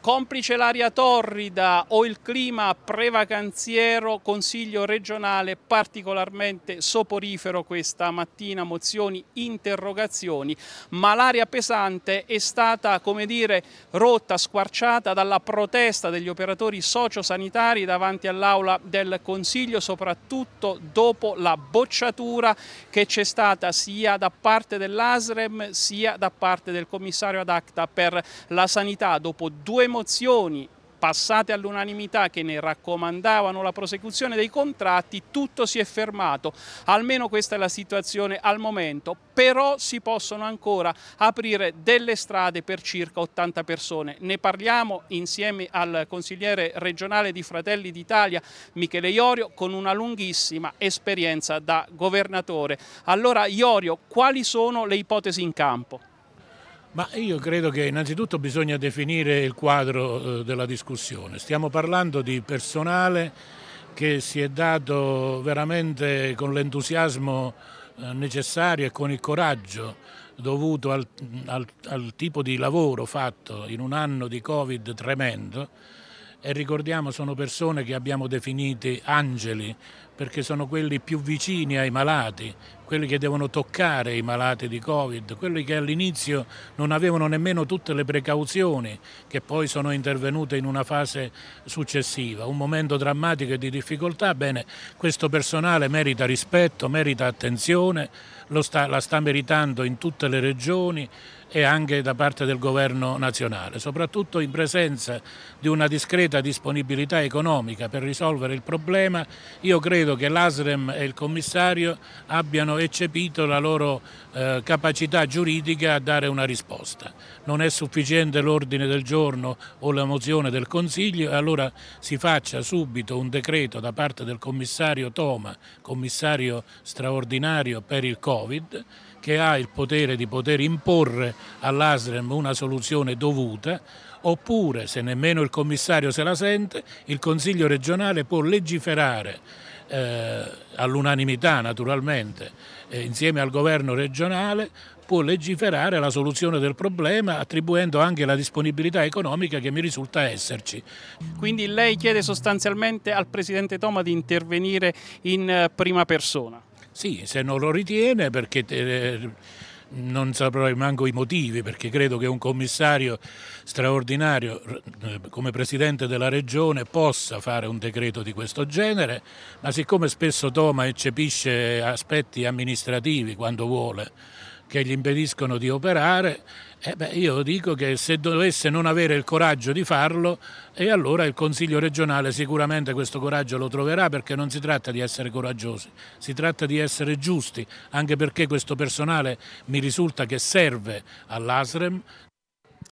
Complice l'aria torrida o il clima prevacanziero, Consiglio regionale particolarmente soporifero questa mattina, mozioni, interrogazioni, ma l'aria pesante è stata, come dire, rotta, squarciata dalla protesta degli operatori sociosanitari davanti all'aula del Consiglio, soprattutto dopo la bocciatura che c'è stata sia da parte dell'ASREM sia da parte del commissario ad acta per la sanità, dopo due mozioni passate all'unanimità che ne raccomandavano la prosecuzione dei contratti, tutto si è fermato. Almeno questa è la situazione al momento, però si possono ancora aprire delle strade per circa 80 persone. Ne parliamo insieme al consigliere regionale di Fratelli d'Italia, Michele Iorio, con una lunghissima esperienza da governatore. Allora Iorio, quali sono le ipotesi in campo? Ma io credo che innanzitutto bisogna definire il quadro eh, della discussione. Stiamo parlando di personale che si è dato veramente con l'entusiasmo eh, necessario e con il coraggio dovuto al, al, al tipo di lavoro fatto in un anno di Covid tremendo e ricordiamo sono persone che abbiamo definiti angeli perché sono quelli più vicini ai malati, quelli che devono toccare i malati di Covid, quelli che all'inizio non avevano nemmeno tutte le precauzioni che poi sono intervenute in una fase successiva, un momento drammatico e di difficoltà, bene, questo personale merita rispetto, merita attenzione, sta, la sta meritando in tutte le regioni, e anche da parte del governo nazionale, soprattutto in presenza di una discreta disponibilità economica per risolvere il problema, io credo che l'ASREM e il commissario abbiano eccepito la loro eh, capacità giuridica a dare una risposta. Non è sufficiente l'ordine del giorno o la mozione del Consiglio, allora si faccia subito un decreto da parte del commissario Toma, commissario straordinario per il Covid, che ha il potere di poter imporre all'ASREM una soluzione dovuta, oppure se nemmeno il commissario se la sente, il Consiglio regionale può legiferare eh, all'unanimità naturalmente, eh, insieme al governo regionale, può legiferare la soluzione del problema attribuendo anche la disponibilità economica che mi risulta esserci. Quindi lei chiede sostanzialmente al Presidente Toma di intervenire in eh, prima persona? Sì, se non lo ritiene perché... Eh, non saprò manco i motivi perché credo che un commissario straordinario eh, come presidente della regione possa fare un decreto di questo genere, ma siccome spesso Toma eccepisce aspetti amministrativi quando vuole che gli impediscono di operare, eh beh, io dico che se dovesse non avere il coraggio di farlo, e allora il Consiglio regionale sicuramente questo coraggio lo troverà perché non si tratta di essere coraggiosi, si tratta di essere giusti, anche perché questo personale mi risulta che serve all'ASREM,